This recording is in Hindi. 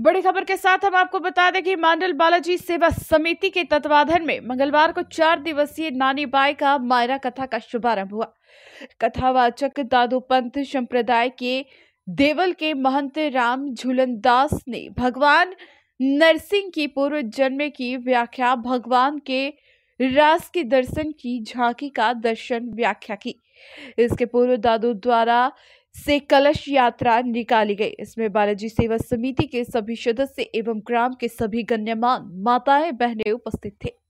बड़ी खबर के साथ हम आपको बता दें कि मांडल बालाजी सेवा समिति के तत्वाधान में मंगलवार को चार दिवसीय नानी बाई का मायरा कथा का शुभारंभ हुआ कथावाचक दादू पंथ संप्रदाय के देवल के महंत राम झूलन दास ने भगवान नरसिंह की पूर्व जन्म की व्याख्या भगवान के रास के दर्शन की झांकी का दर्शन व्याख्या की इसके पूर्व दादू द्वारा से कलश यात्रा निकाली गई इसमें बालाजी सेवा समिति के सभी सदस्य एवं ग्राम के सभी गण्यमान माताएं बहनें उपस्थित थे